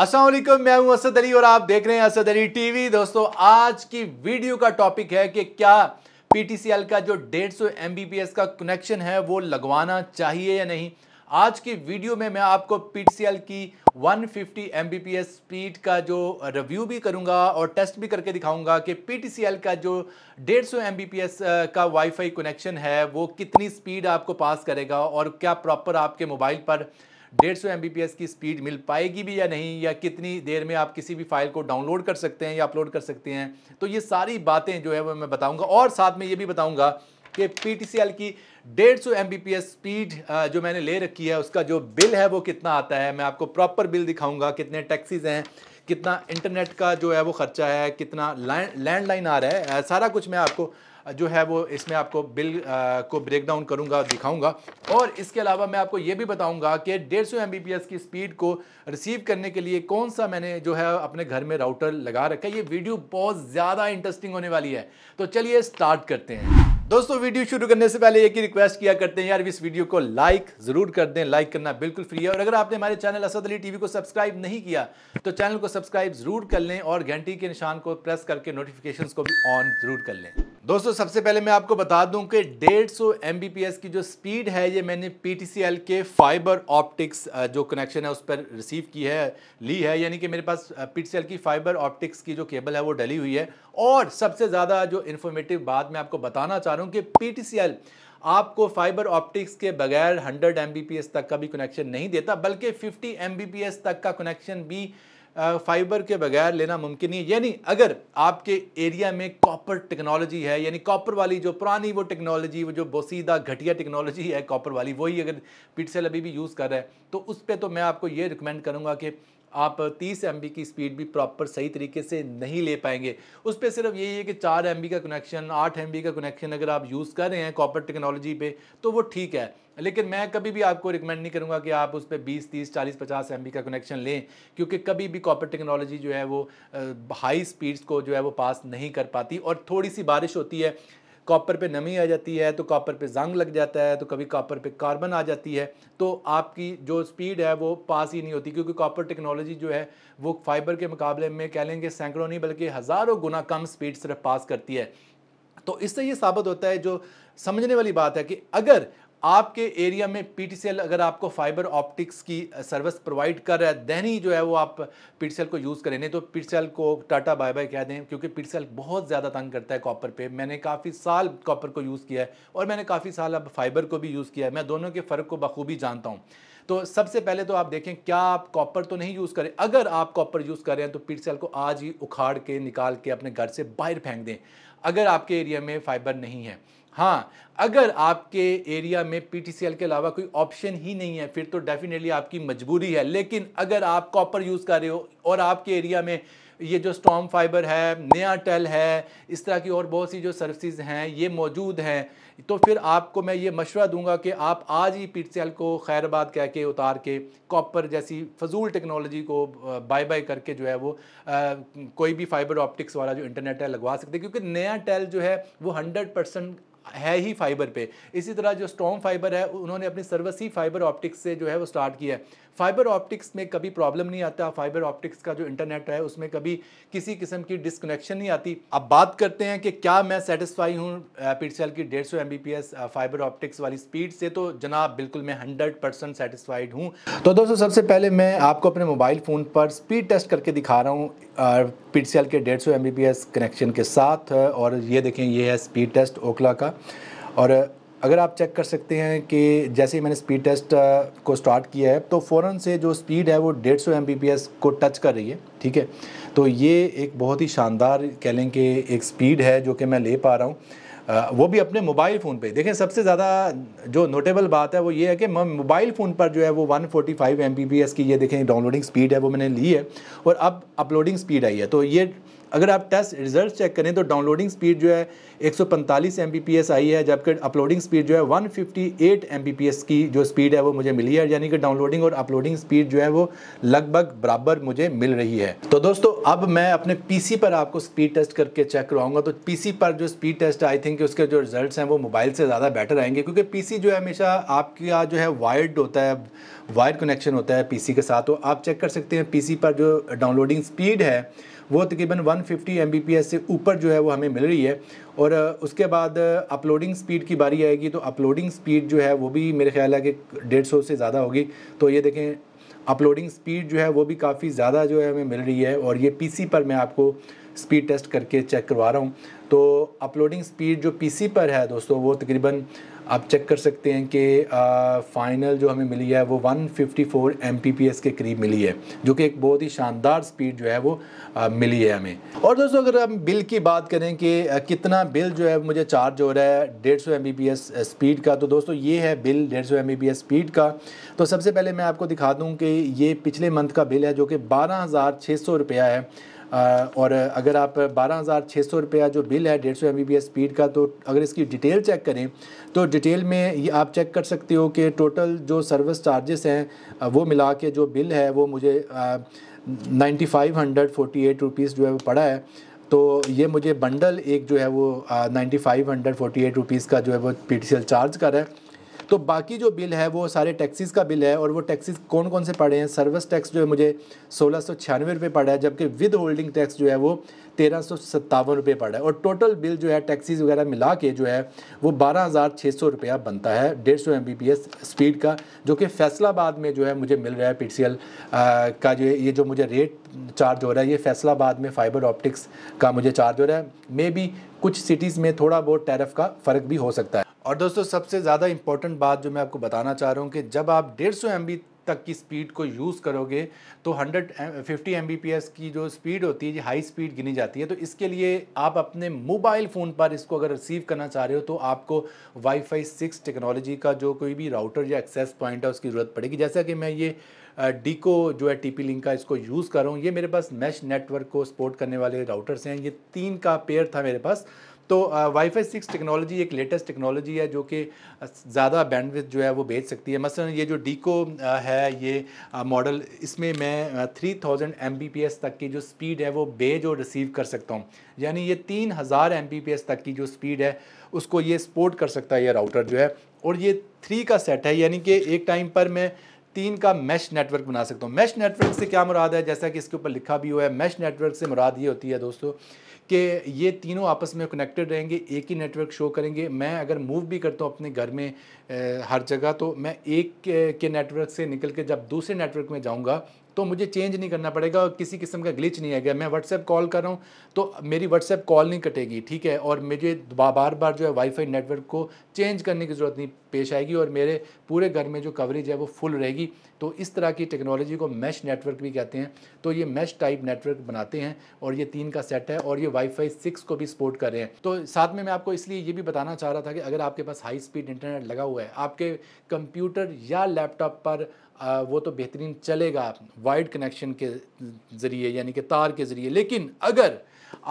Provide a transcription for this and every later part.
असलम मैं हूं असद अली और आप देख रहे हैं असद अली टीवी दोस्तों आज की वीडियो का टॉपिक है कि क्या पीटीसीएल का जो 150 सौ का कनेक्शन है वो लगवाना चाहिए या नहीं आज की वीडियो में मैं आपको पीटीसीएल की 150 फिफ्टी स्पीड का जो रिव्यू भी करूंगा और टेस्ट भी करके दिखाऊंगा कि पीटीसीएल का जो 150 सौ का वाईफाई कनेक्शन है वो कितनी स्पीड आपको पास करेगा और क्या प्रॉपर आपके मोबाइल पर डेढ़ सौ की स्पीड मिल पाएगी भी या नहीं या कितनी देर में आप किसी भी फाइल को डाउनलोड कर सकते हैं या अपलोड कर सकते हैं तो ये सारी बातें जो है वो मैं बताऊँगा और साथ में ये भी बताऊँगा कि पी की डेढ़ सौ स्पीड जो मैंने ले रखी है उसका जो बिल है वो कितना आता है मैं आपको प्रॉपर बिल दिखाऊंगा कितने टैक्सीज हैं कितना इंटरनेट का जो है वो ख़र्चा है कितना लैंडलाइन आ रहा है सारा कुछ मैं आपको जो है वो इसमें आपको बिल आ, को ब्रेक डाउन करूँगा दिखाऊंगा और इसके अलावा मैं आपको ये भी बताऊँगा कि डेढ़ सौ की स्पीड को रिसीव करने के लिए कौन सा मैंने जो है अपने घर में राउटर लगा रखा है ये वीडियो बहुत ज़्यादा इंटरेस्टिंग होने वाली है तो चलिए स्टार्ट करते हैं दोस्तों वीडियो शुरू करने से पहले एक ही रिक्वेस्ट किया करते हैं यार इस वीडियो को लाइक ज़रूर कर दें लाइक करना बिल्कुल फ्री है और अगर आपने हमारे चैनल असद अली टीवी को सब्सक्राइब नहीं किया तो चैनल को सब्सक्राइब ज़रूर कर लें और घंटी के निशान को प्रेस करके नोटिफिकेशंस को भी ऑन ज़रूर कर लें दोस्तों सबसे पहले मैं आपको बता दूं कि 150 सौ की जो स्पीड है ये मैंने पीटीसीएल के फाइबर ऑप्टिक्स जो कनेक्शन है उस पर रिसीव की है ली है यानी कि मेरे पास पीटीसीएल की फाइबर ऑप्टिक्स की जो केबल है वो डली हुई है और सबसे ज़्यादा जो इन्फॉर्मेटिव बात मैं आपको बताना चाह रहा हूँ कि पीटीसीएल आपको फाइबर ऑप्टिक्स के बगैर 100 एम तक का भी कनेक्शन नहीं देता बल्कि 50 एम तक का कनेक्शन भी फाइबर के बगैर लेना मुमकिन नहीं है यानी अगर आपके एरिया में कॉपर टेक्नोलॉजी है यानी कॉपर वाली जो पुरानी वो टेक्नोलॉजी वो जो बोसीदा घटिया टेक्नोलॉजी है कॉपर वाली वही अगर पिटसेल अभी भी यूज़ कर रहा है तो उस पर तो मैं आपको ये रिकमेंड करूँगा कि आप 30 एम की स्पीड भी प्रॉपर सही तरीके से नहीं ले पाएंगे उस पर सिर्फ यही है कि चार एम का कनेक्शन आठ एम का कनेक्शन अगर आप यूज़ कर रहे हैं कॉपर टेक्नोलॉजी पे तो वो ठीक है लेकिन मैं कभी भी आपको रिकमेंड नहीं करूंगा कि आप उस पर बीस तीस चालीस पचास एम का कनेक्शन लें क्योंकि कभी भी कॉपर टेक्नोलॉजी जो है वो हाई स्पीड्स को जो है वो पास नहीं कर पाती और थोड़ी सी बारिश होती है कॉपर पे नमी आ जाती है तो कॉपर पे जंग लग जाता है तो कभी कॉपर पे कार्बन आ जाती है तो आपकी जो स्पीड है वो पास ही नहीं होती क्योंकि कॉपर टेक्नोलॉजी जो है वो फाइबर के मुकाबले में कह लेंगे सैकड़ों नहीं बल्कि हज़ारों गुना कम स्पीड सिर्फ पास करती है तो इससे ये साबित होता है जो समझने वाली बात है कि अगर आपके एरिया में पी अगर आपको फाइबर ऑप्टिक्स की सर्विस प्रोवाइड कर रहा है देन ही जो है वो आप पी को यूज़ करें नहीं तो पी को टाटा बाय बाय कह दें क्योंकि पी बहुत ज़्यादा तंग करता है कॉपर पे मैंने काफ़ी साल कॉपर को यूज़ किया है और मैंने काफ़ी साल अब फाइबर को भी यूज़ किया है मैं दोनों के फ़र्क को बखूबी जानता हूँ तो सबसे पहले तो आप देखें क्या आप कॉपर तो नहीं यूज़ करें अगर आप कॉपर यूज़ कर रहे हैं तो पीटीसीएल को आज ही उखाड़ के निकाल के अपने घर से बाहर फेंक दें अगर आपके एरिया में फाइबर नहीं है हाँ अगर आपके एरिया में पीटीसीएल के अलावा कोई ऑप्शन ही नहीं है फिर तो डेफिनेटली आपकी मजबूरी है लेकिन अगर आप कॉपर यूज़ कर रहे हो और आपके एरिया में ये जो स्टॉम फाइबर है नया टेल है इस तरह की और बहुत सी जो सर्विसेज हैं ये मौजूद हैं तो फिर आपको मैं ये मशवरा दूंगा कि आप आज ही पीटीसीएल को खैरबाद कह के उतार के कॉपर जैसी फजूल टेक्नोलॉजी को बाय बाय करके जो है वो आ, कोई भी फाइबर ऑप्टिक्स वाला जो इंटरनेट है लगवा सकते हैं क्योंकि नया टेल जो है वो हंड्रेड परसेंट है ही फाइबर पे इसी तरह जो स्टॉम फाइबर है उन्होंने अपनी सर्वसी फाइबर ऑप्टिक्स से जो है वो स्टार्ट किया है फाइबर ऑप्टिक्स में कभी प्रॉब्लम नहीं आता फाइबर ऑप्टिक्स का जो इंटरनेट है उसमें कभी किसी किस्म की डिसकनेक्शन नहीं आती अब बात करते हैं कि क्या मैं सेटिस्फाई हूँ पीटीसीएल की 150 एमबीपीएस फाइबर ऑप्टिक्स वाली स्पीड से तो जनाब बिल्कुल मैं हंड्रेड परसेंट सेटिस्फाइड हूँ तो दोस्तों सबसे पहले मैं आपको अपने मोबाइल फ़ोन पर स्पीड टेस्ट करके दिखा रहा हूँ पी के 150 एमबीपीएस कनेक्शन के साथ और ये देखें ये है स्पीड टेस्ट ओखला का और अगर आप चेक कर सकते हैं कि जैसे ही मैंने स्पीड टेस्ट uh, को स्टार्ट किया है तो फ़ौर से जो स्पीड है वो 150 एमबीपीएस को टच कर रही है ठीक है तो ये एक बहुत ही शानदार कह लें कि एक स्पीड है जो कि मैं ले पा रहा हूँ uh, वो भी अपने मोबाइल फ़ोन पे देखें सबसे ज़्यादा जो नोटेबल बात है वो ये है कि मोबाइल फ़ोन पर जो है वो 145 फोर्टी की ये देखें डाउनलोडिंग स्पीड है वो मैंने ली है और अब अपलोडिंग स्पीड आई है तो ये अगर आप टेस्ट रिजल्ट चेक करें तो डाउनलोडिंग स्पीड जो है 145 सौ आई है जबकि अपलोडिंग स्पीड जो है 158 फिफ्टी की जो स्पीड है वो मुझे मिली है यानी कि डाउनलोडिंग और अपलोडिंग स्पीड जो है वो लगभग बराबर मुझे मिल रही है तो दोस्तों अब मैं अपने पी पर आपको स्पीड टेस्ट करके चेक करवाऊंगा तो पी पर जो स्पीड टेस्ट आई थिंक उसके जो रिजल्ट हैं वो मोबाइल से ज़्यादा बेटर आएंगे क्योंकि पी जो है हमेशा आपका जो है वायर्ड होता है वायर कनेक्शन होता है पीसी के साथ तो आप चेक कर सकते हैं पीसी पर जो डाउनलोडिंग स्पीड है वो तकरीबन 150 फिफ्टी से ऊपर जो है वो हमें मिल रही है और उसके बाद अपलोडिंग स्पीड की बारी आएगी तो अपलोडिंग स्पीड जो है वो भी मेरे ख्याल है कि डेढ़ सौ से ज़्यादा होगी तो ये देखें अपलोडिंग स्पीड जो है वो भी काफ़ी ज़्यादा जो है हमें मिल रही है और ये पीसी पर मैं आपको स्पीड टेस्ट करके चेक करवा रहा हूँ तो अपलोडिंग स्पीड जो पीसी पर है दोस्तों वो तकरीबन आप चेक कर सकते हैं कि फाइनल जो हमें मिली है वो 154 फोर के करीब मिली है जो कि एक बहुत ही शानदार स्पीड जो है वो आ, मिली है हमें और दोस्तों अगर हम बिल की बात करें कि कितना बिल जो है मुझे चार्ज हो रहा है डेढ़ सौ स्पीड का तो दोस्तों ये है बिल डेढ़ सौ स्पीड का तो सबसे पहले मैं आपको दिखा दूँ कि ये पिछले मंथ का बिल है जो कि बारह हज़ार छः सौ रुपया है और अगर आप बारह हज़ार छः सौ रुपया जो बिल है डेढ़ सौ M B P S speed का तो अगर इसकी डिटेल चेक करें तो डिटेल में ये आप चेक कर सकते हो कि टोटल जो सर्विस चार्जेस हैं वो मिला के जो बिल है वो मुझे ninety five hundred eight rupees जो है वो पड़ा है तो ये मुझे बंडल एक जो है वो ninety five hundred forty eight rupees का जो है वो P T C L charge कर रहा है तो बाकी जो बिल है वो सारे टैक्सीज़ का बिल है और वो टैक्सीज़ कौन कौन से पड़े हैं सर्विस टैक्स जो है मुझे सोलह सौ छियानवे रुपये पड़ा है जबकि विद होल्डिंग टैक्स जो है वो तेरह सौ सत्तावन रुपये रहा है और टोटल बिल जो है टैक्सीज वगैरह मिला के जो है वो बारह हज़ार छः सौ रुपया बनता है डेढ़ सौ M B P S speed का जो कि फैसलाबाद में जो है मुझे मिल रहा है पी टी एल का जो ये जो मुझे रेट चार्ज हो रहा है ये फैसलाबाद में फ़ाइबर ऑप्टिक्स का मुझे चार्ज हो रहा है मे बी कुछ सिटीज़ में थोड़ा बहुत टैरफ का फ़र्क भी हो सकता है और दोस्तों सबसे ज़्यादा इंपॉर्टेंट बात जो मैं आपको बताना चाह रहा हूँ कि जब आप डेढ़ सौ एम बी तक की स्पीड को यूज़ करोगे तो 100 फिफ्टी एम की जो स्पीड होती है हाई स्पीड गिनी जाती है तो इसके लिए आप अपने मोबाइल फ़ोन पर इसको अगर रिसीव करना चाह रहे हो तो आपको वाईफाई सिक्स टेक्नोलॉजी का जो कोई भी राउटर या एक्सेस पॉइंट है उसकी ज़रूरत पड़ेगी जैसा कि मैं ये डीको जो है टीपी लिंक का इसको यूज़ कर रहा हूँ ये मेरे पास मैश नेटवर्क को सपोर्ट करने वाले राउटर्स हैं ये तीन का पेयर था मेरे पास तो वाई फाई सिक्स टेक्नोलॉजी एक लेटेस्ट टेक्नोलॉजी है जो कि ज़्यादा बैंडविथ जो है वो भेज सकती है मसलन ये जो डीको है ये मॉडल इसमें मैं three thousand M B P S तक की जो स्पीड है वो भेज और रिसीव कर सकता हूँ यानी ये तीन हज़ार एम बी पी एस तक की जो स्पीड है उसको ये सपोर्ट कर सकता है ये राउटर जो है और ये थ्री का सेट है यानी कि एक टाइम पर मैं तीन का मैश नेटवर्क बना सकता हूँ मैश नेटवर्क से क्या मुराद है जैसा कि इसके ऊपर लिखा भी हुआ है मैश नेटवर्क से मुराद ये होती है दोस्तों कि ये तीनों आपस में कनेक्टेड रहेंगे एक ही नेटवर्क शो करेंगे मैं अगर मूव भी करता हूँ अपने घर में हर जगह तो मैं एक के नेटवर्क से निकल के जब दूसरे नेटवर्क में जाऊँगा तो मुझे चेंज नहीं करना पड़ेगा और किसी किस्म का ग्लिच नहीं आएगा मैं व्हाट्सएप कॉल कर रहा हूँ तो मेरी व्हाट्सएप कॉल नहीं कटेगी ठीक है और मुझे बार बार जो है वाईफाई नेटवर्क को चेंज करने की ज़रूरत नहीं पेश आएगी और मेरे पूरे घर में जो कवरेज है वो फुल रहेगी तो इस तरह की टेक्नोलॉजी को मैश नेटवर्क भी कहते हैं तो ये मैश टाइप नेटवर्क बनाते हैं और ये तीन का सेट है और ये वाईफाई सिक्स को भी सपोर्ट कर रहे हैं तो साथ में मैं आपको इसलिए ये भी बताना चाह रहा था कि अगर आपके पास हाई स्पीड इंटरनेट लगा हुआ है आपके कंप्यूटर या लैपटॉप पर वो तो बेहतरीन चलेगा वाइड कनेक्शन के ज़रिए यानी कि तार के ज़रिए लेकिन अगर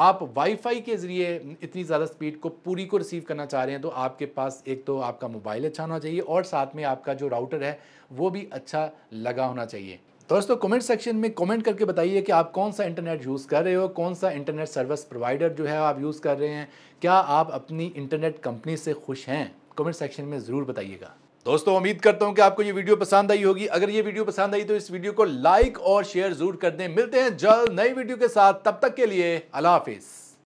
आप वाईफाई के ज़रिए इतनी ज़्यादा स्पीड को पूरी को रिसीव करना चाह रहे हैं तो आपके पास एक तो आपका मोबाइल अच्छा होना चाहिए और साथ में आपका जो राउटर है वो भी अच्छा लगा होना चाहिए दोस्तों कमेंट सेक्शन में कमेंट करके बताइए कि आप कौन सा इंटरनेट यूज़ कर रहे हो कौन सा इंटरनेट सर्विस प्रोवाइडर जो है आप यूज़ कर रहे हैं क्या आप अपनी इंटरनेट कंपनी से खुश हैं कमेंट सेक्शन में ज़रूर बताइएगा दोस्तों उम्मीद करता हूं कि आपको ये वीडियो पसंद आई होगी अगर ये वीडियो पसंद आई तो इस वीडियो को लाइक और शेयर जरूर कर दें मिलते हैं जल्द नई वीडियो के साथ तब तक के लिए अला हाफिज़